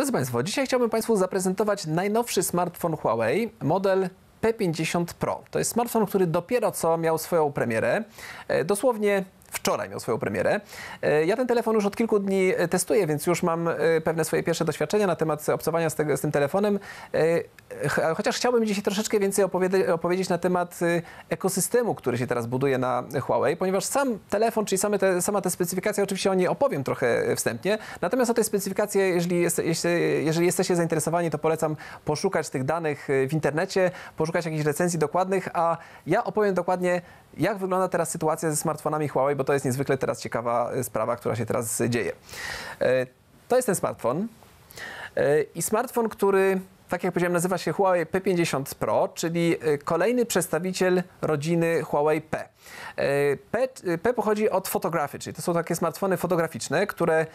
Drodzy Państwo, dzisiaj chciałbym Państwu zaprezentować najnowszy smartfon Huawei, model P50 Pro. To jest smartfon, który dopiero co miał swoją premierę. E, dosłownie wczoraj miał swoją premierę. E, ja ten telefon już od kilku dni e, testuję, więc już mam e, pewne swoje pierwsze doświadczenia na temat obcowania z, tego, z tym telefonem. Chociaż chciałbym dzisiaj troszeczkę więcej opowiedzieć na temat ekosystemu, który się teraz buduje na Huawei, ponieważ sam telefon, czyli same te, sama ta specyfikacja, oczywiście o niej opowiem trochę wstępnie. Natomiast o tej specyfikacji, jeżeli, jest, jeżeli jesteście zainteresowani, to polecam poszukać tych danych w internecie, poszukać jakichś recenzji dokładnych, a ja opowiem dokładnie, jak wygląda teraz sytuacja ze smartfonami Huawei bo to jest niezwykle teraz ciekawa e, sprawa, która się teraz dzieje. E, to jest ten smartfon. E, I smartfon, który, tak jak powiedziałem, nazywa się Huawei P50 Pro, czyli kolejny przedstawiciel rodziny Huawei P. P, P pochodzi od fotografy, czyli to są takie smartfony fotograficzne, które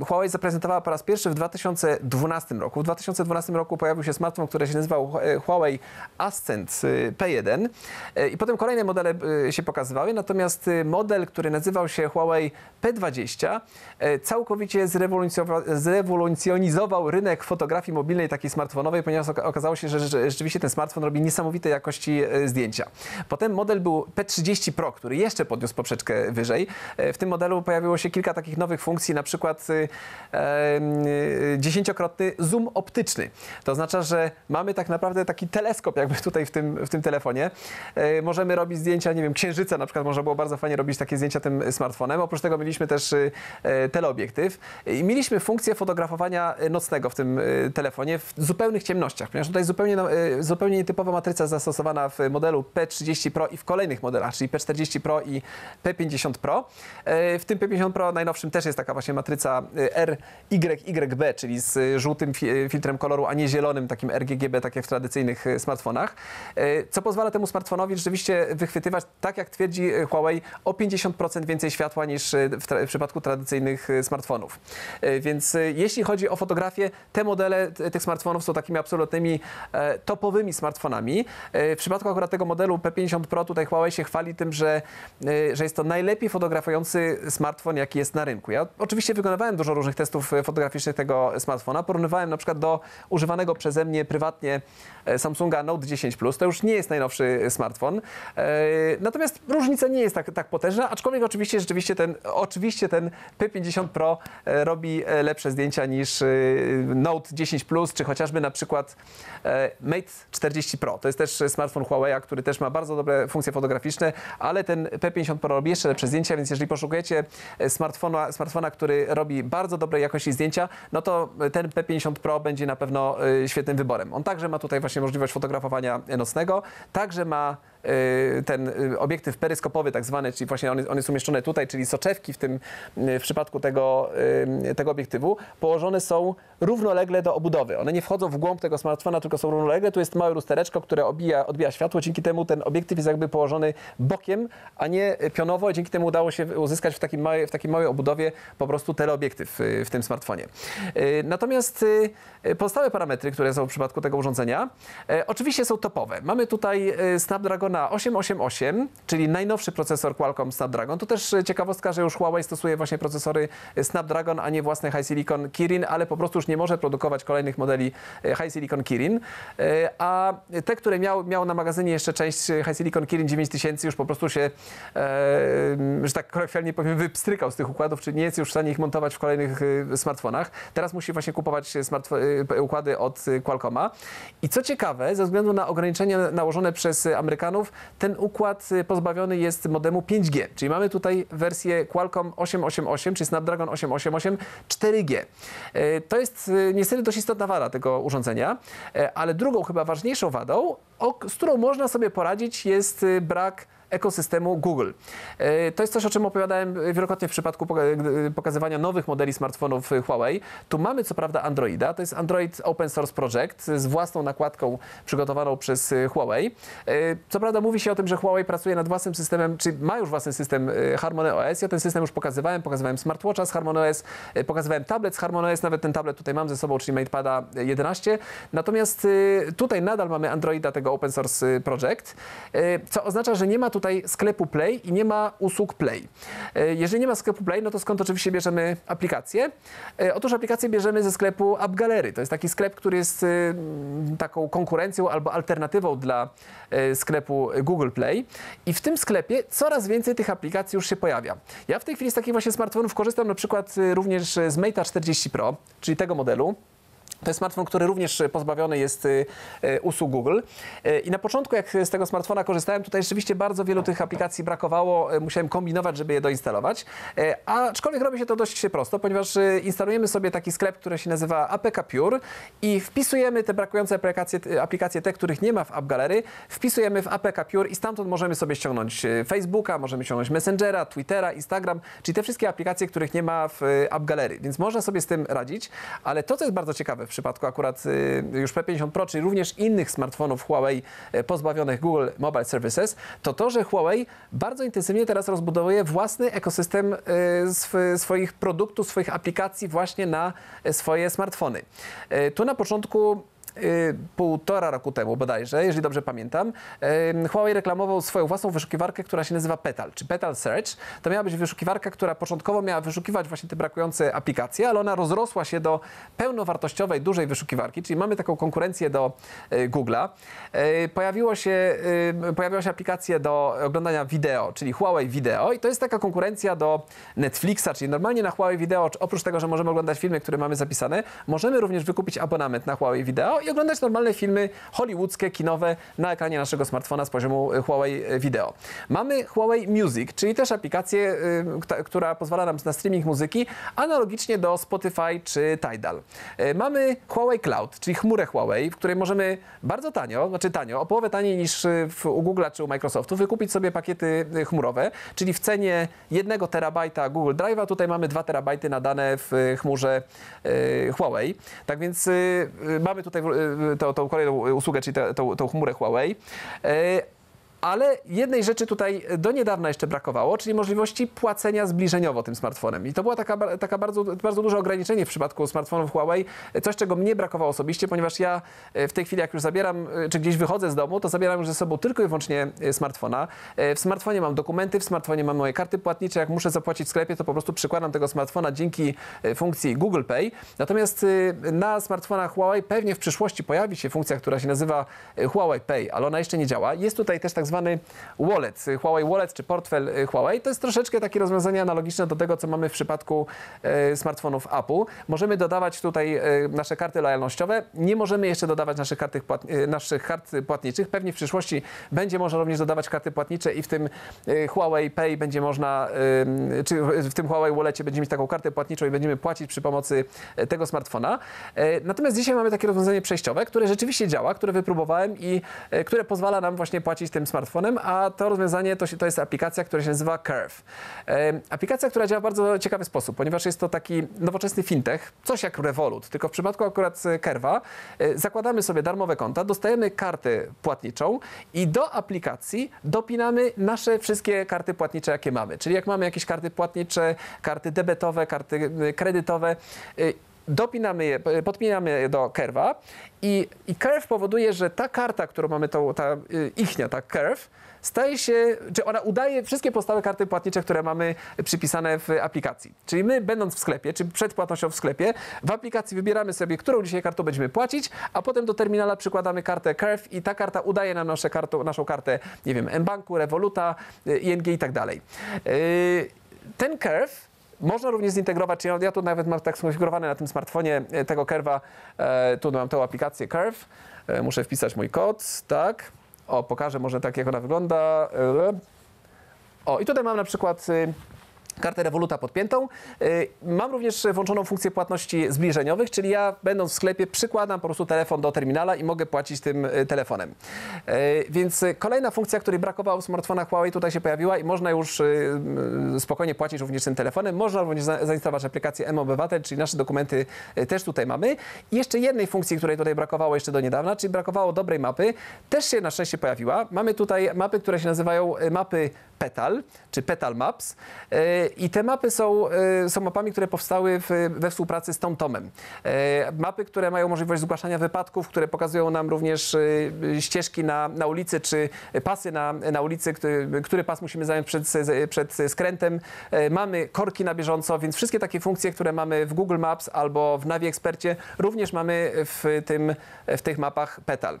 e, Huawei zaprezentowała po raz pierwszy w 2012 roku. W 2012 roku pojawił się smartfon, który się nazywał e, Huawei Ascend e, P1 i potem kolejne modele się pokazywały, natomiast model, który nazywał się Huawei P20 całkowicie zrewolucjonizował rynek fotografii mobilnej, takiej smartfonowej, ponieważ okazało się, że rzeczywiście ten smartfon robi niesamowitej jakości zdjęcia. Potem model był P30 P30 Pro, który jeszcze podniósł poprzeczkę wyżej. E, w tym modelu pojawiło się kilka takich nowych funkcji, na przykład e, e, dziesięciokrotny zoom optyczny. To oznacza, że mamy tak naprawdę taki teleskop jakby tutaj w tym, w tym telefonie. Możemy robić zdjęcia, nie wiem, księżyca na przykład, można było bardzo fajnie robić takie zdjęcia tym smartfonem. Oprócz tego mieliśmy też teleobiektyw i mieliśmy funkcję fotografowania nocnego w tym telefonie w zupełnych ciemnościach, ponieważ tutaj zupełnie, zupełnie nietypowa matryca zastosowana w modelu P30 Pro i w kolejnych modelach czyli P40 Pro i P50 Pro. E, w tym P50 Pro najnowszym też jest taka właśnie matryca e, RYYB, czyli z e, żółtym filtrem koloru, a nie zielonym, takim RGGB, tak jak w tradycyjnych smartfonach, co pozwala temu smartfonowi rzeczywiście wychwytywać, tak jak twierdzi Huawei, o 50% więcej światła niż w, w przypadku tradycyjnych smartfonów. Więc jeśli chodzi o fotografię, te modele tych smartfonów są takimi absolutnymi topowymi smartfonami. W przypadku akurat tego modelu P50 Pro tutaj Huawei się chwali tym, że, y, że jest to najlepiej fotografujący smartfon, jaki jest na rynku. Ja oczywiście wykonywałem dużo różnych testów y, fotograficznych tego smartfona. Porównywałem na przykład do używanego przeze mnie prywatnie e, Samsunga Note 10 Plus. To już nie jest najnowszy smartfon. E, natomiast różnica nie jest tak, tak potężna, aczkolwiek oczywiście rzeczywiście ten, oczywiście ten P50 Pro e, robi lepsze zdjęcia niż Note 10 Plus, czy chociażby na przykład Mate 40 Pro. To jest też smartfon Huawei, który też ma bardzo dobre funkcje fotograficzne fantastyczne, ale ten P50 Pro robi jeszcze lepsze zdjęcia, więc jeżeli poszukujecie e, smartfona, smartfona który robi bardzo dobrej jakości zdjęcia, no to e, ten P50 Pro będzie na pewno e, świetnym wyborem. On także ma tutaj właśnie możliwość fotografowania nocnego, także ma Y, ten y, obiektyw peryskopowy tak zwany, czyli właśnie on, on jest umieszczony tutaj, czyli soczewki w tym y, w przypadku tego, tego obiektywu, położone są równolegle do obudowy. One nie wchodzą w głąb tego smartfona, tylko są równolegle. Tu jest małe lustereczko, które obija, odbija światło. Dzięki temu ten obiektyw jest jakby położony bokiem, a nie pionowo. Dzięki temu udało się uzyskać w takiej małej, w takiej małej obudowie po prostu teleobiektyw w tym smartfonie. Natomiast pozostałe parametry, które są w przypadku tego urządzenia, oczywiście są topowe. Mamy tutaj Snapdragon na 888, czyli najnowszy procesor Qualcomm Snapdragon. Tu też e, ciekawostka, że już Huawei stosuje właśnie procesory e, Snapdragon, a nie własne High Silicon Kirin, ale po prostu już nie może produkować kolejnych modeli e, High Silicon Kirin. A te, które miał, miał na magazynie jeszcze część High Silicon Kirin 9000 już po prostu się, że tak kolokwialnie powiem, wypstrykał z tych układów, czy nie jest już w stanie ich montować w kolejnych smartfonach. Teraz musi właśnie kupować układy od Qualcomma. I co ciekawe, ze względu na ograniczenia nałożone przez Amerykanów, ten układ y, pozbawiony jest modemu 5G. Czyli mamy tutaj wersję Qualcomm 888, czyli Snapdragon 888 4G. Y, to jest y, niestety dość istotna wada tego urządzenia, ale drugą chyba ważniejszą wadą, z którą można sobie poradzić jest brak ekosystemu Google. E, to jest coś, o czym opowiadałem wielokrotnie w przypadku pokazywania nowych modeli smartfonów Huawei. Tu mamy co prawda Androida, to jest Android Open Source Project z własną nakładką przygotowaną przez e, Huawei. E, co prawda mówi się o tym, że Huawei pracuje nad własnym systemem, czy ma już własny system Harmony OS. Ja ten system już pokazywałem, pokazywałem smartwatcha z Harmony OS, pokazywałem tablet z Harmony OS, nawet ten tablet tutaj mam ze sobą, czyli MatePada 11. Natomiast tutaj nadal mamy Androida tego Open Source Project, co oznacza, że nie ma tutaj tutaj sklepu Play i nie ma usług Play. E, jeżeli nie ma sklepu Play, no to skąd oczywiście bierzemy aplikację? E, otóż aplikację bierzemy ze sklepu App Gallery. To jest taki sklep, który jest e, taką konkurencją albo alternatywą dla sklepu Google Play. I w tym sklepie coraz więcej tych aplikacji już się pojawia. Ja w tej chwili z takich właśnie smartfonów korzystam na przykład również z Mate'a 40 Pro, czyli tego modelu. To jest smartfon, który również pozbawiony jest e, e, usług Google. E, I na początku, jak z tego smartfona korzystałem, tutaj rzeczywiście bardzo wielu tych aplikacji brakowało. Musiałem kombinować, żeby je doinstalować. Aczkolwiek robi się to dość prosto, ponieważ instalujemy sobie taki sklep, który się nazywa APK Pure i wpisujemy te brakujące aplikacje, aplikacje te, których nie ma w App Gallery, wpisujemy w APK Pure i stamtąd możemy sobie ściągnąć Facebooka, możemy ściągnąć Messengera, Twittera, Instagram, czyli te wszystkie aplikacje, których nie ma w App Gallery. Więc można sobie z tym radzić, ale to, co jest bardzo ciekawe, przypadku akurat y, już P50 Pro, czy również innych smartfonów Huawei y, pozbawionych Google Mobile Services, to to, że Huawei bardzo intensywnie teraz rozbudowuje własny ekosystem y, swoich produktów, swoich aplikacji właśnie na swoje smartfony. Tu na początku Y, półtora roku temu bodajże, jeżeli dobrze pamiętam, y, Huawei reklamował swoją własną wyszukiwarkę, która się nazywa Petal, czy Petal Search. To miała być wyszukiwarka, która początkowo miała wyszukiwać właśnie te brakujące aplikacje, ale ona rozrosła się do pełnowartościowej, dużej wyszukiwarki, czyli mamy taką konkurencję do y, Google'a. Pojawiło się, pojawiła się aplikacja do oglądania wideo, czyli Huawei Video i to jest taka konkurencja do Netflixa, czyli normalnie na Huawei Video, oprócz tego, że możemy oglądać filmy, które mamy zapisane, możemy również wykupić abonament na Huawei Video i oglądać normalne filmy hollywoodzkie, kinowe na ekranie naszego smartfona z poziomu y, Huawei Video. Y, mamy Huawei Music, czyli też aplikację, y, która pozwala nam na streaming muzyki, analogicznie do Spotify czy Tidal. Mamy Huawei Cloud, czyli chmurę Huawei, w której możemy bardzo tanio, znaczy tanio, o połowę taniej niż w, u Google czy u Microsoftu, wykupić sobie pakiety chmurowe, czyli w cenie 1 terabajta Google Drive'a tutaj mamy 2 terabajty na dane w chmurze Huawei. Tak więc mamy tutaj tą, tą kolejną usługę, czyli tą, tą chmurę Huawei. E, ale jednej rzeczy tutaj do niedawna jeszcze brakowało, czyli możliwości płacenia zbliżeniowo tym smartfonem. I to było taka, taka bardzo, bardzo duże ograniczenie w przypadku smartfonów Huawei, coś czego mnie brakowało osobiście, ponieważ ja e, w tej chwili jak już zabieram, e, czy gdzieś wychodzę z domu, to zabieram już ze sobą tylko i wyłącznie e, smartfona. W smartfonie mam dokumenty, w smartfonie mam moje karty płatnicze, jak muszę zapłacić w sklepie, to po prostu przykładam tego smartfona dzięki funkcji Google Pay. Natomiast na smartfonach Huawei pewnie w przyszłości pojawi się funkcja, która się nazywa Huawei Pay, ale ona jeszcze nie działa. Jest tutaj też tak zwany wallet, Huawei Wallet czy portfel y, Huawei. To jest troszeczkę takie rozwiązanie analogiczne do tego, co mamy w przypadku y, smartfonów Apple. Możemy dodawać tutaj y, nasze karty lojalnościowe. Nie możemy jeszcze dodawać naszych, karty naszych kart płatniczych. Pewnie w przyszłości będzie można również dodawać karty płatnicze i w tym Huawei Pay będzie można, czy w tym Huawei Wallecie będziemy mieć taką kartę płatniczą i będziemy płacić przy pomocy tego smartfona. Natomiast dzisiaj mamy takie rozwiązanie przejściowe, które rzeczywiście działa, które wypróbowałem i które pozwala nam właśnie płacić tym smartfonem smartfonem, a to rozwiązanie to, się, to jest aplikacja, która się nazywa Curve. Aplikacja, która działa w bardzo ciekawy sposób, ponieważ jest to taki nowoczesny fintech, coś jak Revolut, tylko w przypadku akurat e, Curve'a e, zakładamy sobie darmowe konta, dostajemy kartę płatniczą i do aplikacji dopinamy nasze wszystkie karty płatnicze, jakie mamy. Czyli jak mamy jakieś karty płatnicze, karty debetowe, karty e, kredytowe, dopinamy je, podpinamy je do kerwa i, i curve powoduje, że ta karta, którą mamy, tą, ta y, ichnia, ta curve, staje się, czy ona udaje wszystkie podstawowe karty płatnicze, które mamy przypisane w aplikacji. Czyli my, będąc w sklepie, czy przed płatnością w sklepie, w aplikacji wybieramy sobie, którą dzisiaj kartą będziemy płacić, a potem do terminala przykładamy kartę Curve i ta karta udaje nam nasze karto, naszą kartę, nie wiem, banku, Revoluta, y, ING i tak dalej. Y, ten Curve można również zintegrować, czyli ja tu nawet mam tak skonfigurowane na tym smartfonie e, tego Curve'a, e, tu mam tę aplikację Curve, e, muszę wpisać mój kod, tak, o pokażę może tak jak ona wygląda, o i tutaj mam na przykład y, kartę Revoluta podpiętą. Y, mam również włączoną funkcję płatności zbliżeniowych, czyli ja będąc w sklepie przykładam po prostu telefon do terminala i mogę płacić tym y, telefonem. Y, więc kolejna funkcja, której brakowało w smartfonach Huawei tutaj się pojawiła i można już spokojnie płacić również tym telefonem. Można również zainstalować aplikację mObywatel, czyli nasze dokumenty też tutaj mamy. I jeszcze jednej funkcji, której tutaj brakowało jeszcze do niedawna, czyli brakowało dobrej mapy, też się na szczęście pojawiła. Mamy tutaj mapy, które się nazywają mapy Petal, czy Petal Maps. E, I te mapy są, e, są mapami, które powstały w, we współpracy z Tomem. E, mapy, które mają możliwość zgłaszania wypadków, które pokazują nam również ścieżki na, na ulicy, czy pasy na, na ulicy, który, który pas musimy zająć przed, przed skrętem. Mamy korki na bieżąco, więc wszystkie takie funkcje, które mamy w Google Maps albo w Navi Expercie, również mamy w, tym, w tych mapach Petal.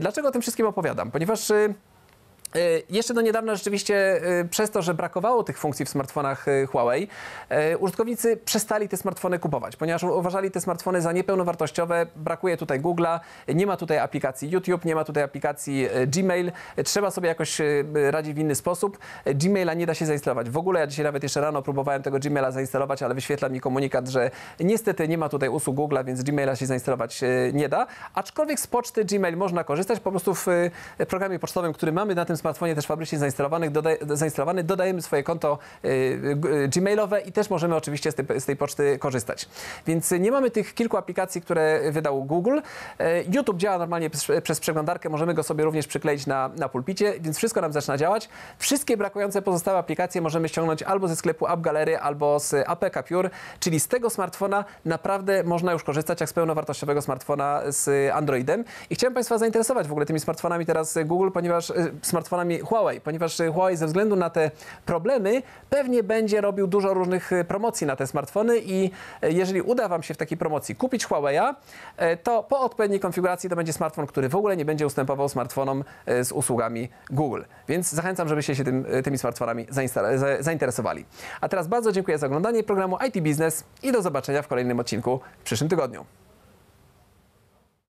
Dlaczego o tym wszystkim opowiadam? Ponieważ E, jeszcze do niedawna rzeczywiście e, przez to, że brakowało tych funkcji w smartfonach e, Huawei, użytkownicy przestali te smartfony kupować, ponieważ uważali te smartfony za niepełnowartościowe. Brakuje tutaj Google'a, nie ma tutaj aplikacji YouTube, nie ma tutaj aplikacji Gmail. Trzeba sobie jakoś radzić w inny sposób. Gmaila nie da się zainstalować. W ogóle ja dzisiaj nawet jeszcze rano próbowałem tego Gmaila zainstalować, ale wyświetla mi komunikat, że niestety nie ma tutaj usług Google'a, więc Gmaila się zainstalować nie da. Aczkolwiek z poczty Gmail można korzystać po prostu w programie pocztowym, który mamy na tym smartfonie też fabrycznie zainstalowany, dodaj, zainstalowany dodajemy swoje konto y, y, gmailowe i też możemy oczywiście z tej, z tej poczty korzystać. Więc nie mamy tych kilku aplikacji, które wydał Google. Y, YouTube działa normalnie przez przeglądarkę, możemy go sobie również przykleić na, na pulpicie, więc wszystko nam zaczyna działać. Wszystkie brakujące pozostałe aplikacje możemy ściągnąć albo ze sklepu App Gallery, albo z APK Pure, czyli z tego smartfona naprawdę można już korzystać jak z pełnowartościowego smartfona z Androidem. I chciałem Państwa zainteresować w ogóle tymi smartfonami teraz Google, ponieważ smart smartfonami Huawei, ponieważ Huawei ze względu na te problemy pewnie będzie robił dużo różnych e, promocji na te smartfony i e, jeżeli uda Wam się w takiej promocji kupić Huawei'a, e, to po odpowiedniej konfiguracji to będzie smartfon, który w ogóle nie będzie ustępował smartfonom z usługami Google. Więc zachęcam, żebyście się tym, tymi smartfonami zainteresowali. A teraz bardzo dziękuję za oglądanie programu IT Biznes i do zobaczenia w kolejnym odcinku w przyszłym tygodniu.